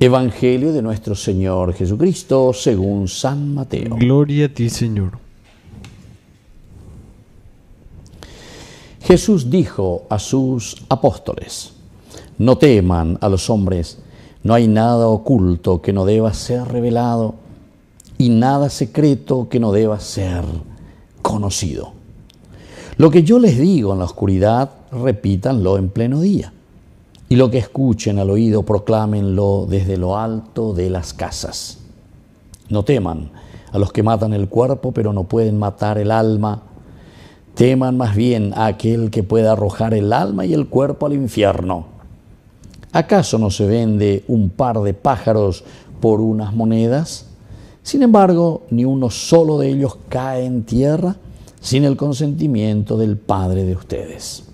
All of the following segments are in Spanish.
Evangelio de nuestro Señor Jesucristo según San Mateo. Gloria a ti, Señor. Jesús dijo a sus apóstoles, no teman a los hombres, no hay nada oculto que no deba ser revelado y nada secreto que no deba ser conocido. Lo que yo les digo en la oscuridad, repítanlo en pleno día y lo que escuchen al oído proclámenlo desde lo alto de las casas. No teman a los que matan el cuerpo, pero no pueden matar el alma. Teman más bien a aquel que pueda arrojar el alma y el cuerpo al infierno. ¿Acaso no se vende un par de pájaros por unas monedas? Sin embargo, ni uno solo de ellos cae en tierra sin el consentimiento del Padre de ustedes.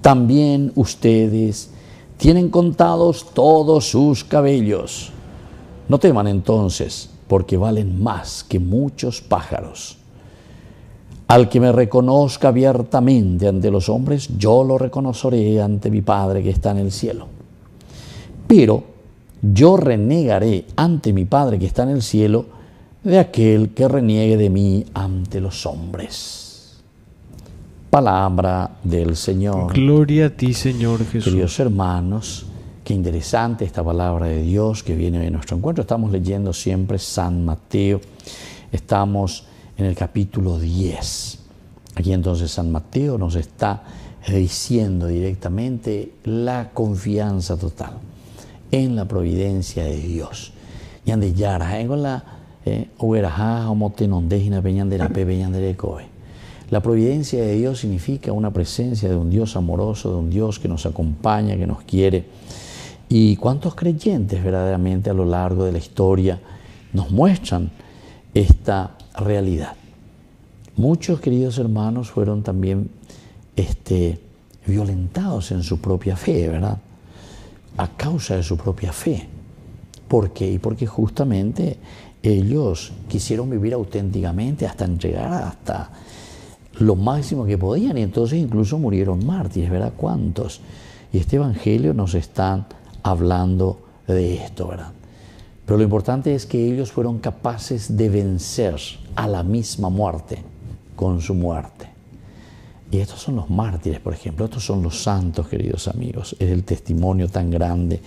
También ustedes tienen contados todos sus cabellos. No teman entonces, porque valen más que muchos pájaros. Al que me reconozca abiertamente ante los hombres, yo lo reconoceré ante mi Padre que está en el cielo. Pero yo renegaré ante mi Padre que está en el cielo de aquel que reniegue de mí ante los hombres palabra del Señor. Gloria a ti, Señor Jesús. Queridos hermanos, qué interesante esta palabra de Dios que viene de nuestro encuentro. Estamos leyendo siempre San Mateo. Estamos en el capítulo 10. Aquí entonces San Mateo nos está diciendo directamente la confianza total en la providencia de Dios. Eh, la la providencia de Dios significa una presencia de un Dios amoroso, de un Dios que nos acompaña, que nos quiere. Y cuántos creyentes verdaderamente a lo largo de la historia nos muestran esta realidad. Muchos queridos hermanos fueron también este, violentados en su propia fe, ¿verdad? A causa de su propia fe. ¿Por qué? Y porque justamente ellos quisieron vivir auténticamente hasta entregar hasta lo máximo que podían y entonces incluso murieron mártires, ¿verdad? ¿Cuántos? Y este Evangelio nos está hablando de esto, ¿verdad? Pero lo importante es que ellos fueron capaces de vencer a la misma muerte con su muerte. Y estos son los mártires, por ejemplo, estos son los santos, queridos amigos. Es el testimonio tan grande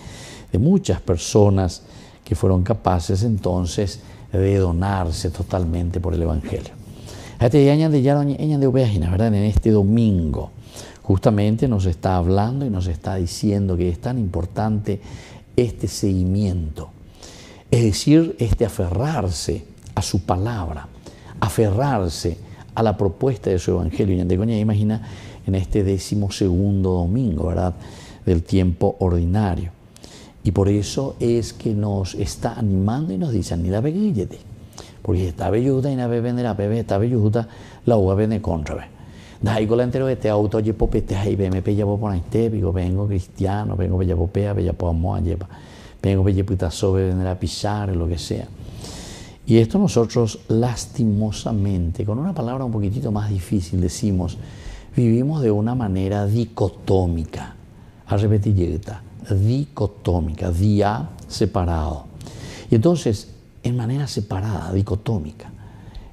de muchas personas que fueron capaces entonces de donarse totalmente por el Evangelio de ¿verdad? En este domingo justamente nos está hablando y nos está diciendo que es tan importante este seguimiento, es decir, este aferrarse a su palabra, aferrarse a la propuesta de su evangelio. Y imagina en este décimo segundo domingo, ¿verdad? Del tiempo ordinario. Y por eso es que nos está animando y nos dice, anida, peguillete porque está velluda y una vez vender la está la uva viene contra. Ve. Da igual entero este auto, yo pope este ahí, me pilla por digo vengo cristiano, vengo bella popea, bella amor lleva, vengo bella puta sobre, vender a pisar, lo que sea. Y esto nosotros lastimosamente, con una palabra un poquitito más difícil, decimos, vivimos de una manera dicotómica. A repetir, dicotómica, día separado. Y entonces de manera separada, dicotómica.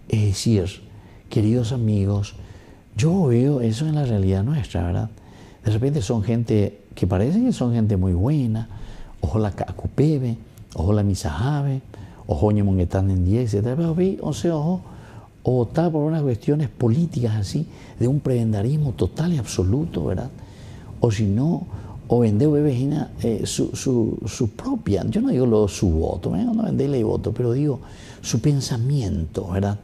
Es decir, queridos amigos, yo veo eso en la realidad nuestra, ¿verdad? De repente son gente que parece que son gente muy buena, ojo la cacupebe, ojo la misajabe, ojo están en 10, etc. o sea, ojo, o votar por unas cuestiones políticas así, de un prebendarismo total y absoluto, ¿verdad? O si no, o vende o eh, su, su, propia, yo no digo su voto, no no el voto, pero digo su pensamiento, ¿verdad?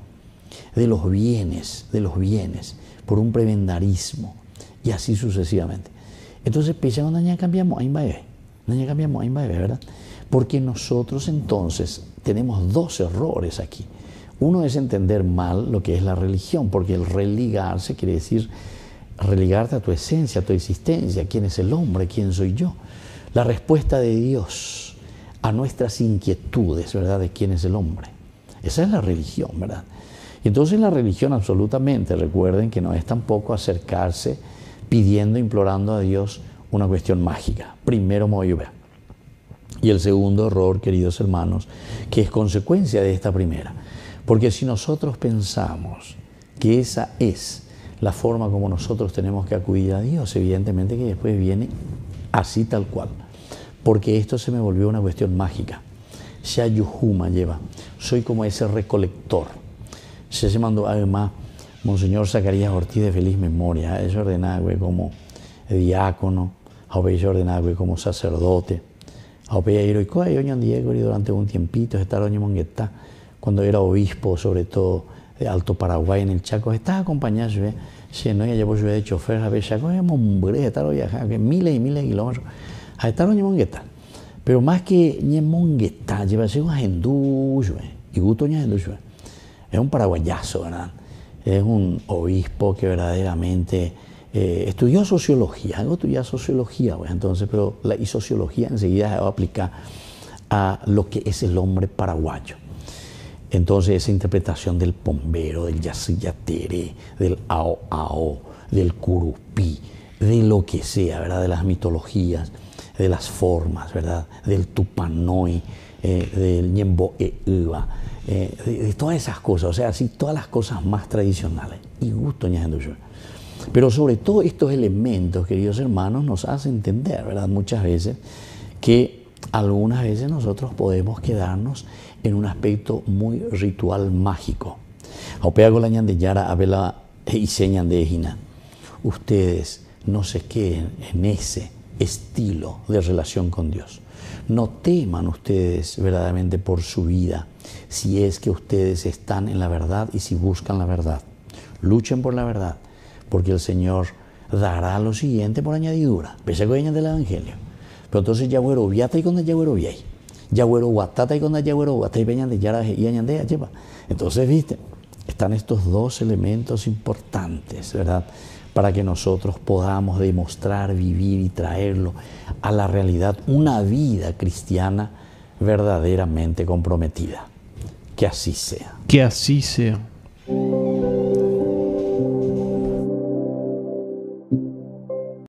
De los bienes, de los bienes, por un prebendarismo, y así sucesivamente. Entonces, Pecha Daña cambiamos, ahí va a cambiamos, ahí va ¿verdad? Porque nosotros entonces tenemos dos errores aquí. Uno es entender mal lo que es la religión, porque el religarse quiere decir religarte a tu esencia, a tu existencia, quién es el hombre, quién soy yo. La respuesta de Dios a nuestras inquietudes, ¿verdad? De quién es el hombre. Esa es la religión, ¿verdad? Y entonces la religión absolutamente, recuerden que no es tampoco acercarse pidiendo, implorando a Dios una cuestión mágica. Primero Moyuba. Y el segundo error, queridos hermanos, que es consecuencia de esta primera. Porque si nosotros pensamos que esa es la forma como nosotros tenemos que acudir a Dios, evidentemente que después viene así tal cual, porque esto se me volvió una cuestión mágica. Yuhuma lleva, soy como ese recolector. Se mandó además Monseñor Zacarías Ortiz de feliz memoria, ¿eh? eso ordenado como diácono, es ordenado como sacerdote, y durante un tiempito, estar cuando era obispo sobre todo Alto Paraguay, en el Chaco, estás acompañado, si no, eh, ya llevo yo de chofer, a ver, Chaco, es hombre, estar viajando, miles y miles de kilómetros, a estar Pero más que mongueta, lleva así un eh, y gusto agendú, eh. es un paraguayazo, ¿verdad? Es un obispo que verdaderamente estudió sociología, algo estudió sociología, pues, entonces, pero la, y sociología enseguida se va a aplicar a lo que es el hombre paraguayo. Entonces esa interpretación del pombero, del yacillatere, del ao ao, del curupí, de lo que sea, ¿verdad? De las mitologías, de las formas, ¿verdad? Del tupanoi, eh, del ñembo e eh, de, todas esas cosas, o sea, así todas las cosas más tradicionales. Y gusto, Pero sobre todo estos elementos, queridos hermanos, nos hacen entender, ¿verdad? Muchas veces que algunas veces nosotros podemos quedarnos en un aspecto muy ritual mágico. Opeagolañan de Yara, vela y Señan de egina Ustedes no se queden en ese estilo de relación con Dios. No teman ustedes verdaderamente por su vida, si es que ustedes están en la verdad y si buscan la verdad. Luchen por la verdad, porque el Señor dará lo siguiente por añadidura. Pese a que del Evangelio pero entonces huero viata y con ya huero viay, huero guatata y con ya huero guatá y peñande yara y añandea lleva. Entonces, viste, están estos dos elementos importantes, ¿verdad? Para que nosotros podamos demostrar, vivir y traerlo a la realidad, una vida cristiana verdaderamente comprometida. Que así sea. Que así sea.